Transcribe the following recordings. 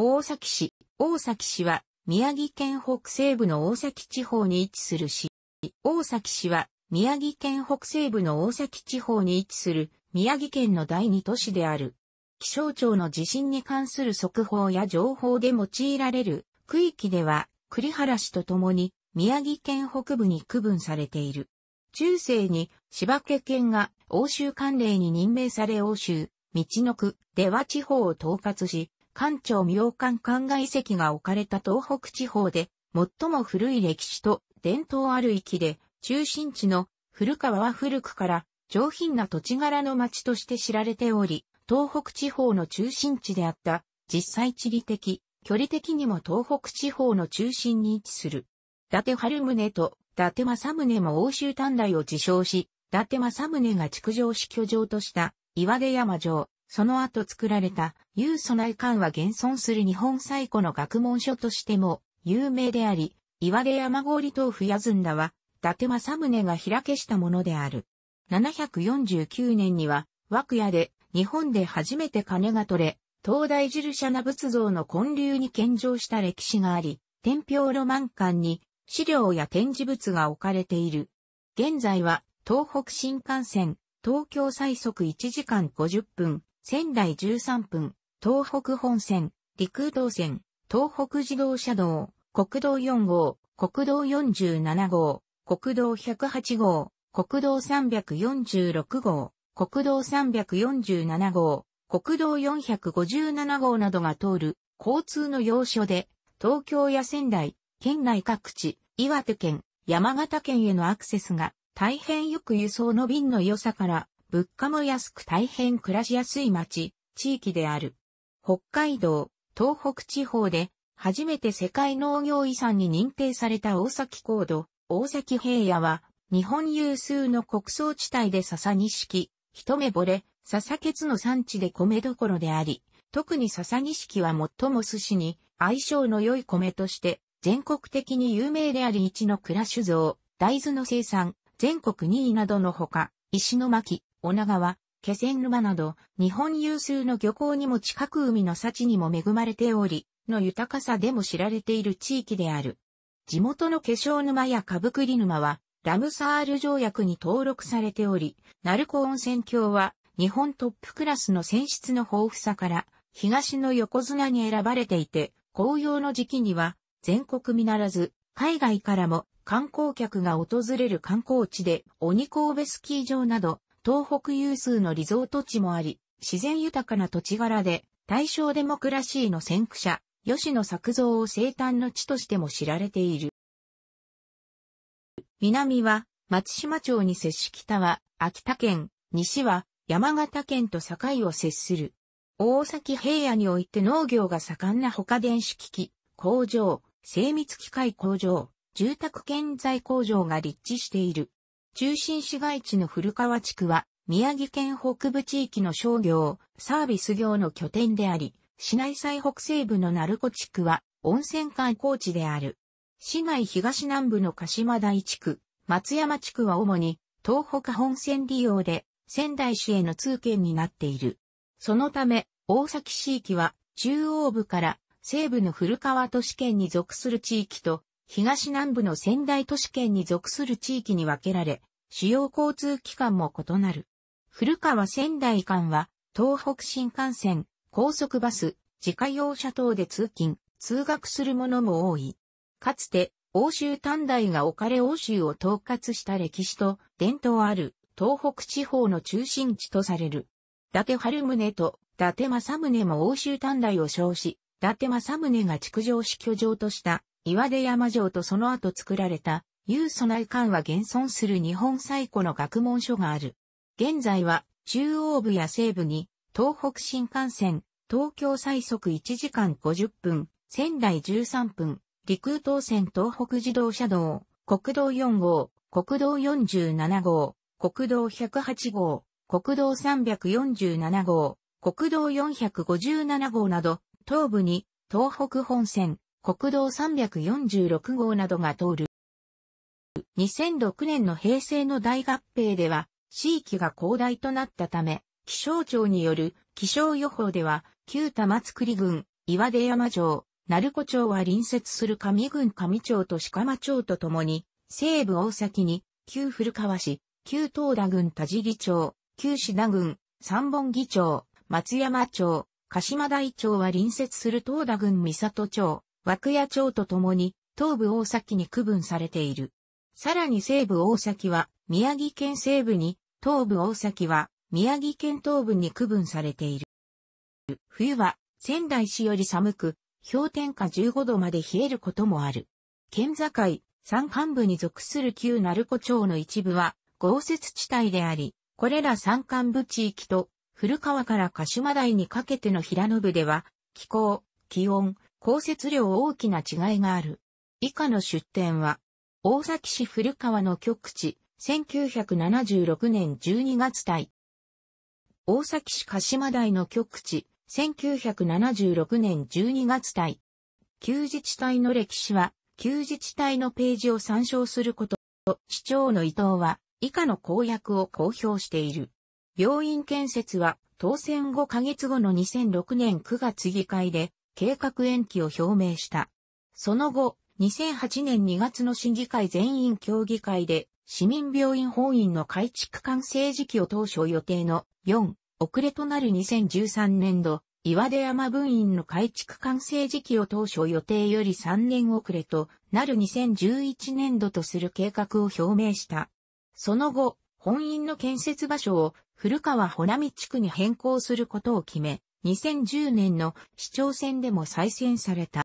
大崎市。大崎市は、宮城県北西部の大崎地方に位置する市。大崎市は、宮城県北西部の大崎地方に位置する、宮城県の第二都市である。気象庁の地震に関する速報や情報で用いられる区域では、栗原市とともに、宮城県北部に区分されている。中世に柴家県が欧州関連に任命され欧州、道の区、では地方を統括し、官庁明館館外遺跡が置かれた東北地方で、最も古い歴史と伝統ある域で、中心地の古川は古くから上品な土地柄の町として知られており、東北地方の中心地であった、実際地理的、距離的にも東北地方の中心に位置する。伊達春宗と伊達政宗も欧州短大を自称し、伊達政宗が築城し居城とした岩出山城、その後作られた、有素内館は現存する日本最古の学問書としても有名であり、岩出山氷豆腐やずんだは、伊達政宗が開けしたものである。749年には、枠屋で、日本で初めて金が取れ、東大寺社な仏像の建立に献上した歴史があり、天平路満館に資料や展示物が置かれている。現在は東北新幹線、東京最速1時間50分、仙台13分、東北本線、陸道線、東北自動車道、国道4号、国道47号、国道108号、国道346号、国道347号、国道457号などが通る交通の要所で、東京や仙台、県内各地、岩手県、山形県へのアクセスが大変よく輸送の便の良さから物価も安く大変暮らしやすい町、地域である。北海道、東北地方で、初めて世界農業遺産に認定された大崎高度、大崎平野は、日本有数の穀倉地帯で笹錦、一目惚れ、笹ケツの産地で米どころであり、特に笹錦は最も寿司に相性の良い米として全国的に有名であり一の蔵酒造、大豆の生産、全国2位などのほか、石巻、女川、気仙沼など、日本有数の漁港にも近く海の幸にも恵まれており、の豊かさでも知られている地域である。地元の化粧沼やかぶくり沼は、ラムサール条約に登録されており、鳴子温泉郷は、日本トップクラスの泉質の豊富さから、東の横綱に選ばれていて、紅葉の時期には、全国見ならず、海外からも観光客が訪れる観光地で、鬼神戸スキー場など、東北有数のリゾート地もあり、自然豊かな土地柄で、大正デモクラシーの先駆者、吉野作造を生誕の地としても知られている。南は松島町に接し北は秋田県、西は山形県と境を接する。大崎平野において農業が盛んな他電子機器、工場、精密機械工場、住宅建材工場が立地している。中心市街地の古川地区は、宮城県北部地域の商業、サービス業の拠点であり、市内最北西部の鳴子地区は、温泉観光地である。市内東南部の鹿島台地区、松山地区は主に、東北本線利用で、仙台市への通勤になっている。そのため、大崎市域は、中央部から西部の古川都市圏に属する地域と、東南部の仙台都市圏に属する地域に分けられ、主要交通機関も異なる。古川仙台間は、東北新幹線、高速バス、自家用車等で通勤、通学する者も多い。かつて、欧州短大が置かれ欧州を統括した歴史と伝統ある東北地方の中心地とされる。伊達春宗と伊達政宗も欧州短大を称し、伊達政宗が築城市居城とした岩出山城とその後作られた有素内館は現存する日本最古の学問所がある。現在は中央部や西部に東北新幹線、東京最速1時間50分、仙台13分、陸空東線東北自動車道、国道4号、国道47号、国道108号、国道347号、国道457号など、東部に東北本線、国道346号などが通る。2006年の平成の大合併では、地域が広大となったため、気象庁による気象予報では、旧玉造郡、岩出山城、鳴子町は隣接する上郡上町と鹿間町とともに、西部大崎に、旧古川市、旧東田郡田尻町、旧志田郡、三本木町、松山町、鹿島台町は隣接する東田郡三里町、涌谷町とともに、東部大崎に区分されている。さらに西部大崎は宮城県西部に、東部大崎は宮城県東部に区分されている。冬は仙台市より寒く、氷点下15度まで冷えることもある。県境、山間部に属する旧鳴子町の一部は豪雪地帯であり、これら山間部地域と古川から鹿島台にかけての平野部では、気候、気温、降雪量大きな違いがある。以下の出典は、大崎市古川の局地、1976年12月隊。大崎市鹿島台の局地、1976年12月隊。旧自治体の歴史は、旧自治体のページを参照すること。市長の伊藤は、以下の公約を公表している。病院建設は、当選5ヶ月後の2006年9月議会で、計画延期を表明した。その後、2008年2月の審議会全員協議会で、市民病院本院の改築完成時期を当初予定の4、遅れとなる2013年度、岩出山分院の改築完成時期を当初予定より3年遅れとなる2011年度とする計画を表明した。その後、本院の建設場所を古川穂波地区に変更することを決め、2010年の市長選でも再選された。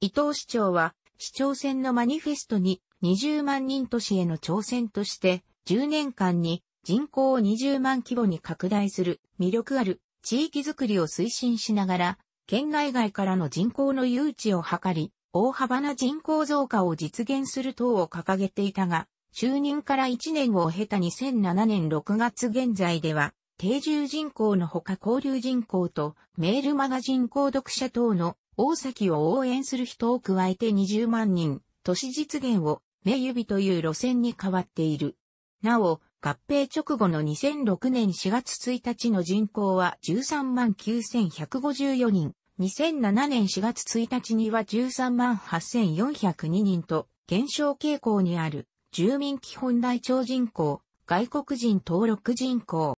伊藤市長は市長選のマニフェストに20万人都市への挑戦として10年間に人口を20万規模に拡大する魅力ある地域づくりを推進しながら県内外からの人口の誘致を図り大幅な人口増加を実現する等を掲げていたが就任から1年を経た2007年6月現在では定住人口のほか交流人口とメールマガジン購読者等の大崎を応援する人を加えて20万人、都市実現を目指という路線に変わっている。なお、合併直後の2006年4月1日の人口は13万9154人、2007年4月1日には13万8402人と減少傾向にある住民基本台帳人口、外国人登録人口。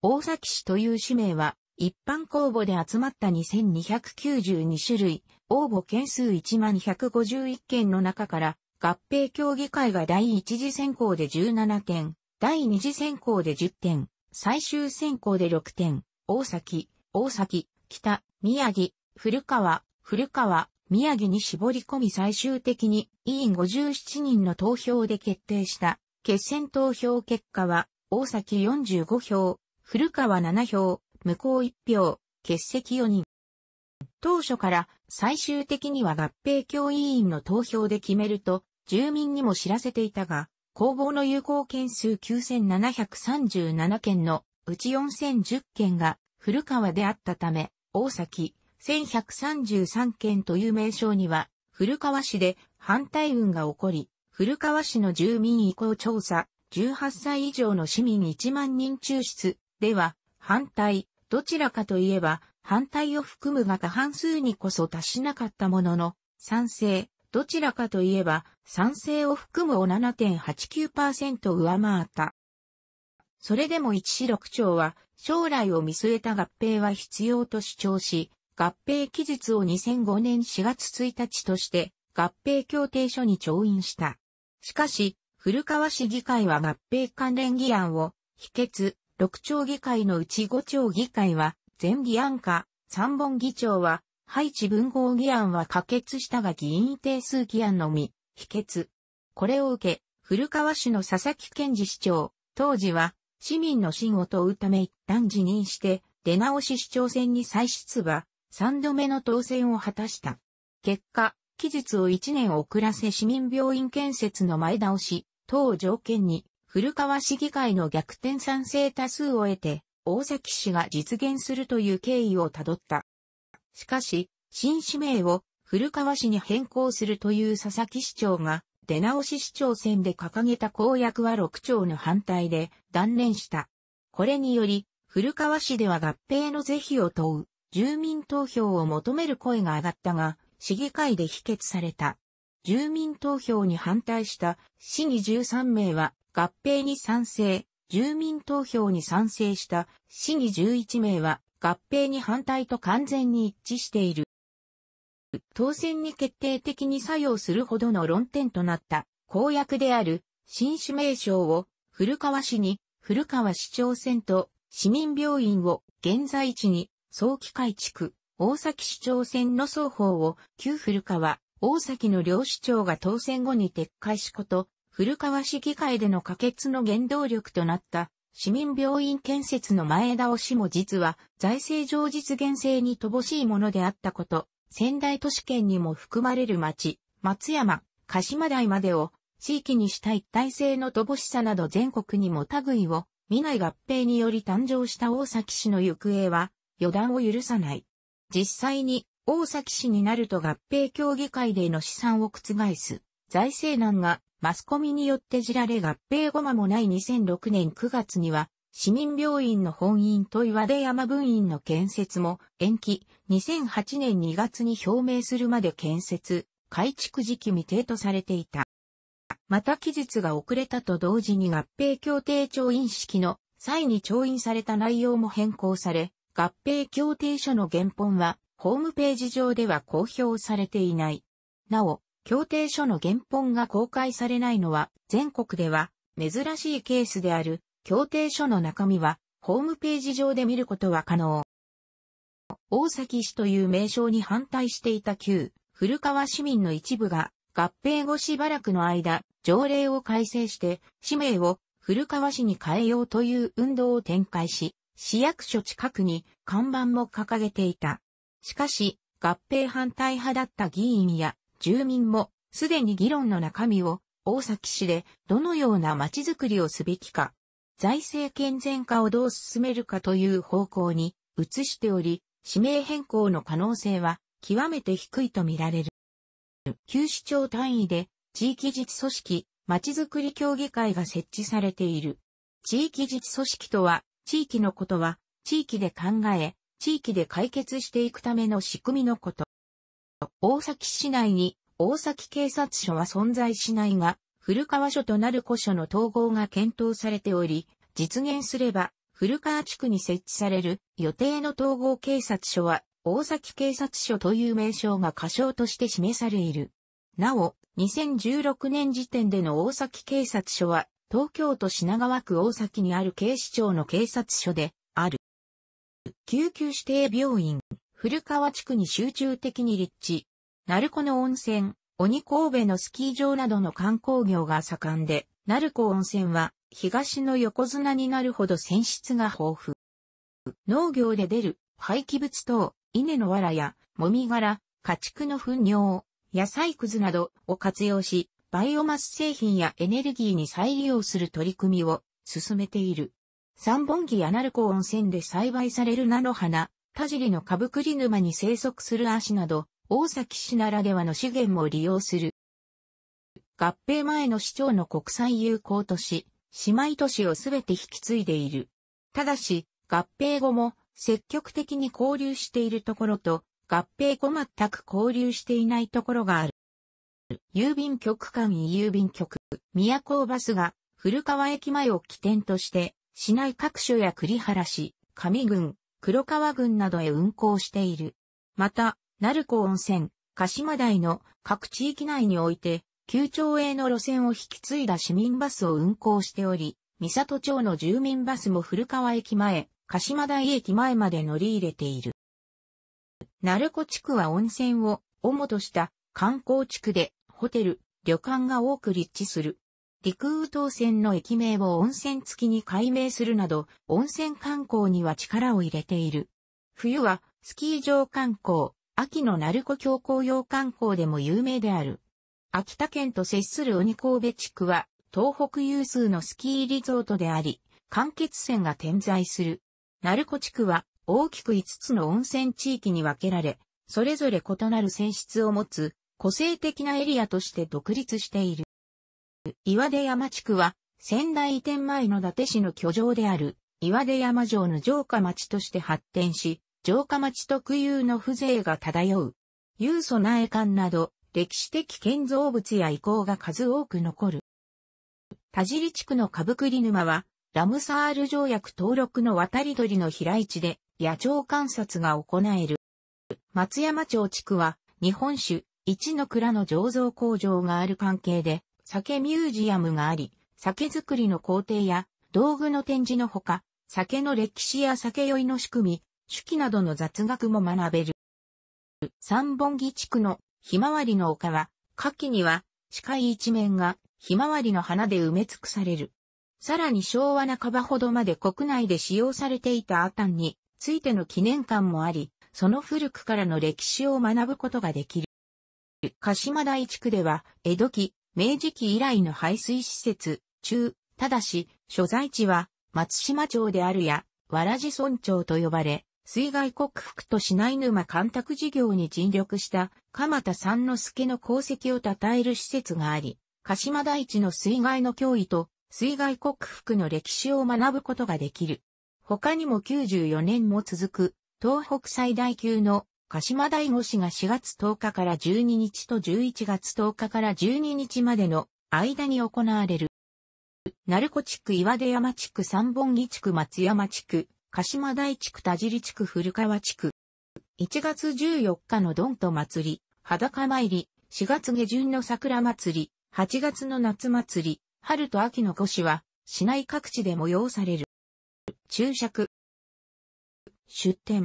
大崎市という氏名は一般公募で集まった2292種類、応募件数1 1 5 1件の中から、合併協議会が第一次選考で17点、第二次選考で10点、最終選考で6点、大崎、大崎、北、宮城、古川、古川、宮城に絞り込み最終的に委員57人の投票で決定した決選投票結果は、大崎45票、古川7票、無効1票、欠席4人。当初から最終的には合併協委員の投票で決めると、住民にも知らせていたが、公募の有効件数9737件のうち4010件が古川であったため、大崎1133件という名称には、古川市で反対運が起こり、古川市の住民意向調査、18歳以上の市民1万人抽出では、反対、どちらかといえば、反対を含むが過半数にこそ達しなかったものの、賛成、どちらかといえば、賛成を含むを7.89%上回った。それでも一四六町は、将来を見据えた合併は必要と主張し、合併期日を2005年4月1日として、合併協定書に調印した。しかし、古川市議会は合併関連議案を、否決、六町議会のうち五町議会は、全議案か、三本議長は、配置文豪議案は可決したが議員定数議案のみ、否決。これを受け、古川市の佐々木健二市長、当時は、市民の信を問うため一旦辞任して、出直し市長選に再出馬、三度目の当選を果たした。結果、期日を一年遅らせ市民病院建設の前倒し、等条件に、古川市議会の逆転賛成多数を得て、大崎市が実現するという経緯をたどった。しかし、新市名を古川市に変更するという佐々木市長が、出直し市長選で掲げた公約は6町の反対で断念した。これにより、古川市では合併の是非を問う、住民投票を求める声が上がったが、市議会で否決された。住民投票に反対した市議13名は合併に賛成、住民投票に賛成した市議11名は合併に反対と完全に一致している。当選に決定的に作用するほどの論点となった公約である新種名称を古川市に古川市長選と市民病院を現在地に早期改築大崎市長選の双方を旧古川大崎の両市長が当選後に撤回しこと古川市議会での可決の原動力となった市民病院建設の前倒しも実は財政上実現性に乏しいものであったこと、仙台都市圏にも含まれる町、松山、鹿島台までを地域にした一体性の乏しさなど全国にも類を見ない合併により誕生した大崎市の行方は予断を許さない。実際に大崎市になると合併協議会での試算を覆す。財政難がマスコミによってじられ合併後間もない2006年9月には、市民病院の本院と岩出山分院の建設も延期、2008年2月に表明するまで建設、改築時期未定とされていた。また期日が遅れたと同時に合併協定調印式の際に調印された内容も変更され、合併協定書の原本はホームページ上では公表されていない。なお、協定書の原本が公開されないのは全国では珍しいケースである協定書の中身はホームページ上で見ることは可能。大崎市という名称に反対していた旧古川市民の一部が合併後しばらくの間条例を改正して氏名を古川市に変えようという運動を展開し市役所近くに看板も掲げていた。しかし合併反対派だった議員や住民もすでに議論の中身を大崎市でどのような街づくりをすべきか、財政健全化をどう進めるかという方向に移しており、指名変更の可能性は極めて低いとみられる。旧市町単位で地域自治組織、街づくり協議会が設置されている。地域自治組織とは、地域のことは、地域で考え、地域で解決していくための仕組みのこと。大崎市内に大崎警察署は存在しないが、古川署となる古署の統合が検討されており、実現すれば、古川地区に設置される予定の統合警察署は、大崎警察署という名称が仮称として示されいる。なお、2016年時点での大崎警察署は、東京都品川区大崎にある警視庁の警察署で、ある。救急指定病院、古川地区に集中的に立地。鳴子の温泉、鬼神戸のスキー場などの観光業が盛んで、鳴子温泉は東の横綱になるほど泉質が豊富。農業で出る廃棄物等、稲の藁や、もみ殻、家畜の糞尿、野菜くずなどを活用し、バイオマス製品やエネルギーに再利用する取り組みを進めている。三本木や鳴子温泉で栽培される菜の花、田尻の株栗沼に生息するアシなど、大崎市ならではの資源も利用する。合併前の市長の国際友好都市、姉妹都市をすべて引き継いでいる。ただし、合併後も積極的に交流しているところと、合併後全く交流していないところがある。郵便局間郵便局、宮古バスが古川駅前を起点として、市内各所や栗原市、上郡、黒川郡などへ運行している。また、鳴子温泉、鹿島台の各地域内において、旧町営の路線を引き継いだ市民バスを運行しており、三里町の住民バスも古川駅前、鹿島台駅前まで乗り入れている。鳴子地区は温泉を主とした観光地区で、ホテル、旅館が多く立地する。陸羽島線の駅名を温泉付きに改名するなど、温泉観光には力を入れている。冬は、スキー場観光、秋の鳴子峡紅葉観光でも有名である。秋田県と接する鬼神戸地区は、東北有数のスキーリゾートであり、間欠泉が点在する。鳴子地区は、大きく5つの温泉地域に分けられ、それぞれ異なる泉質を持つ、個性的なエリアとして独立している。岩出山地区は、仙台移転前の伊達市の居城である、岩出山城の城下町として発展し、城下町特有の風情が漂う。有素苗館など、歴史的建造物や遺構が数多く残る。田尻地区の株栗沼は、ラムサール条約登録の渡り鳥の飛来地で、野鳥観察が行える。松山町地区は、日本酒、一の蔵の醸造工場がある関係で、酒ミュージアムがあり、酒造りの工程や道具の展示のほか、酒の歴史や酒酔いの仕組み、手記などの雑学も学べる。三本木地区のひまわりの丘は、夏季には視界一面がひまわりの花で埋め尽くされる。さらに昭和半ばほどまで国内で使用されていたアタンについての記念館もあり、その古くからの歴史を学ぶことができる。鹿島台地区では、江戸期、明治期以来の排水施設、中、ただし、所在地は松島町であるや、わらじ村町と呼ばれ、水害克服と市内沼干拓事業に尽力した鎌田三之助の功績を称える施設があり、鹿島大地の水害の脅威と水害克服の歴史を学ぶことができる。他にも94年も続く東北最大級の鹿島大五市が4月10日から12日と11月10日から12日までの間に行われる。鳴子地区岩出山地区三本木地区松山地区、鹿島大地区田尻地区古川地区。1月14日のドンと祭り、裸参り、4月下旬の桜祭り、8月の夏祭り、春と秋の五市は、市内各地で催される。注釈。出店。